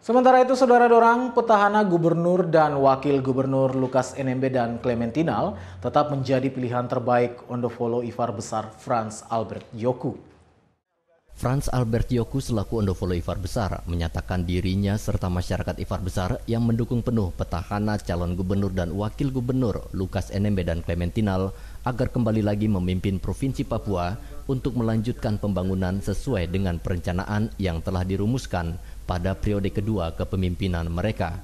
Sementara itu, saudara dorang, petahana gubernur dan wakil gubernur Lukas NMB dan Clementinal tetap menjadi pilihan terbaik follow Ivar Besar Franz Albert Yoku. Franz Albert Yoku selaku follow Ivar Besar menyatakan dirinya serta masyarakat Ivar Besar yang mendukung penuh petahana calon gubernur dan wakil gubernur Lukas NMB dan Clementinal agar kembali lagi memimpin Provinsi Papua untuk melanjutkan pembangunan sesuai dengan perencanaan yang telah dirumuskan pada periode kedua kepemimpinan mereka.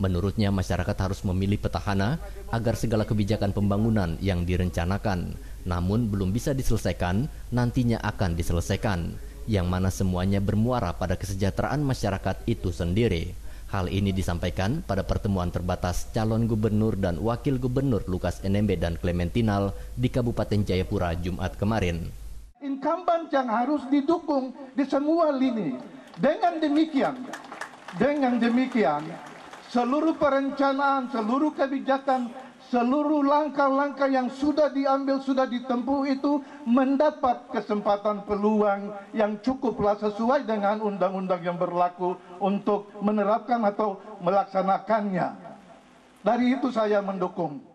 Menurutnya masyarakat harus memilih petahana agar segala kebijakan pembangunan yang direncanakan namun belum bisa diselesaikan nantinya akan diselesaikan yang mana semuanya bermuara pada kesejahteraan masyarakat itu sendiri. Hal ini disampaikan pada pertemuan terbatas calon gubernur dan wakil gubernur Lukas NMB dan Clementinal di Kabupaten Jayapura Jumat kemarin. Incumbent yang harus didukung di semua lini dengan demikian, dengan demikian, seluruh perencanaan, seluruh kebijakan, seluruh langkah-langkah yang sudah diambil, sudah ditempuh itu mendapat kesempatan peluang yang cukuplah sesuai dengan undang-undang yang berlaku untuk menerapkan atau melaksanakannya. Dari itu saya mendukung.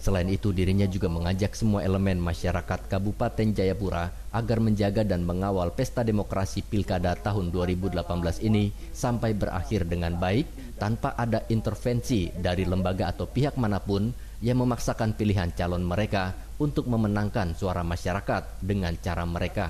Selain itu, dirinya juga mengajak semua elemen masyarakat Kabupaten Jayapura agar menjaga dan mengawal pesta demokrasi pilkada tahun 2018 ini sampai berakhir dengan baik tanpa ada intervensi dari lembaga atau pihak manapun yang memaksakan pilihan calon mereka untuk memenangkan suara masyarakat dengan cara mereka.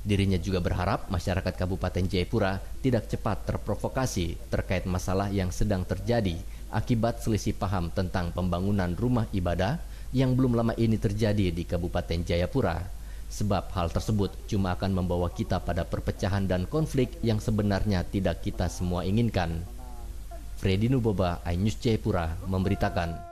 Dirinya juga berharap masyarakat Kabupaten Jayapura tidak cepat terprovokasi terkait masalah yang sedang terjadi akibat selisih paham tentang pembangunan rumah ibadah yang belum lama ini terjadi di Kabupaten Jayapura. Sebab hal tersebut cuma akan membawa kita pada perpecahan dan konflik yang sebenarnya tidak kita semua inginkan. Freddy Nuboba, iNews Jayapura memberitakan.